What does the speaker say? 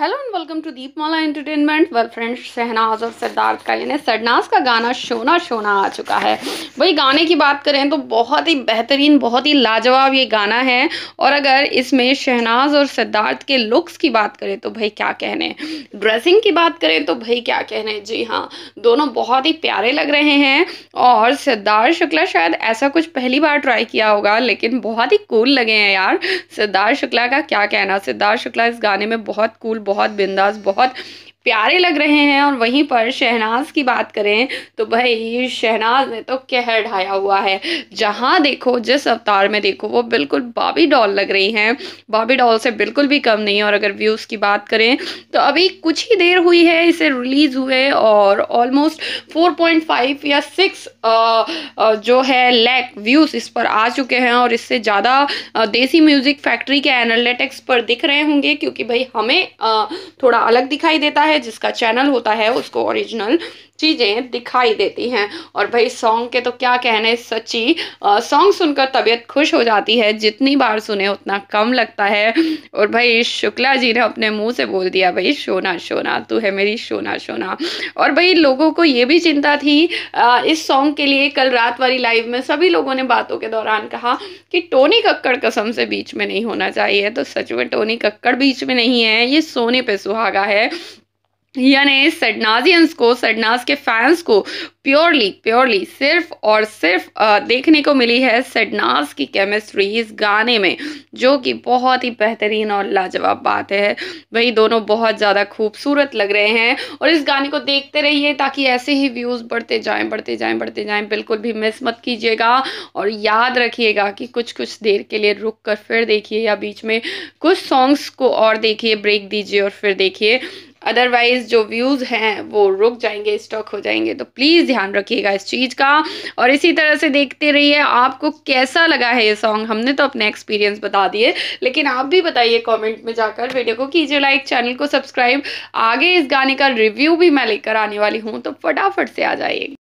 hello and welcome to Deepmala entertainment well friend Shehnaz और सिद्धार्थ का यानी सरनाज का गाना शोना शोना आ चुका है वही गाने की बात करें तो बहुत ही बेहतरीन बहुत ही लाजवाब ये गाना है और अगर इसमें शहनाज और सिद्धार्थ के लुक्स की बात करें तो भाई क्या कहने ड्रेसिंग की बात करें तो भाई क्या कहने जी हाँ दोनों बहुत ही प्यारे लग रहे हैं और सिद्धार्थ शुक्ला शायद ऐसा कुछ पहली बार ट्राई किया होगा लेकिन बहुत ही कूल लगे हैं यार सिद्धार्थ शुक्ला का क्या कहना सिद्धार्थ शुक्ला इस गाने में बहुत कूल बहुत बिंदास बहुत प्यारे लग रहे हैं और वहीं पर शहनाज की बात करें तो भाई शहनाज ने तो कहर ढाया हुआ है जहाँ देखो जिस अवतार में देखो वो बिल्कुल बाबी डॉल लग रही हैं बाबी डॉल से बिल्कुल भी कम नहीं और अगर व्यूज़ की बात करें तो अभी कुछ ही देर हुई है इसे रिलीज़ हुए और ऑलमोस्ट 4.5 या 6 जो है लैक व्यूज़ इस पर आ चुके हैं और इससे ज़्यादा देसी म्यूज़िक फैक्ट्री के एनालिटिक्स पर दिख रहे होंगे क्योंकि भाई हमें थोड़ा अलग दिखाई देता है है जिसका चैनल होता है उसको ओरिजिनल चीज़ें दिखाई देती हैं और भाई सॉन्ग के तो क्या कहने सच्ची सॉन्ग सुनकर तबीयत खुश हो जाती है जितनी बार सुने उतना कम लगता है और भाई शुक्ला जी ने अपने मुंह से बोल दिया भाई शोना शोना तू है मेरी शोना शोना और भाई लोगों को ये भी चिंता थी आ, इस सॉन्ग के लिए कल रात वाली लाइव में सभी लोगों ने बातों के दौरान कहा कि टोनी कक्कड़ कसम से बीच में नहीं होना चाहिए तो सच में टोनी कक्कड़ बीच में नहीं है ये सोने पर सुहागा है या ने सडनाजियंस को सडनाज के फैंस को प्योरली प्योरली सिर्फ और सिर्फ देखने को मिली है सडनाज की केमिस्ट्री इस गाने में जो कि बहुत ही बेहतरीन और लाजवाब बात है वही दोनों बहुत ज़्यादा खूबसूरत लग रहे हैं और इस गाने को देखते रहिए ताकि ऐसे ही व्यूज़ बढ़ते जाएं बढ़ते जाएं बढ़ते जाएं बिल्कुल भी मिस मत कीजिएगा और याद रखिएगा कि कुछ कुछ देर के लिए रुक कर फिर देखिए या बीच में कुछ सॉन्ग्स को और देखिए ब्रेक दीजिए और फिर देखिए अदरवाइज जो व्यूज़ हैं वो रुक जाएंगे स्टॉक हो जाएंगे तो प्लीज़ ध्यान रखिएगा इस चीज़ का और इसी तरह से देखते रहिए आपको कैसा लगा है ये सॉन्ग हमने तो अपने एक्सपीरियंस बता दिए लेकिन आप भी बताइए कमेंट में जाकर वीडियो को कीजिए लाइक चैनल को सब्सक्राइब आगे इस गाने का रिव्यू भी मैं लेकर आने वाली हूँ तो फटाफट से आ जाइए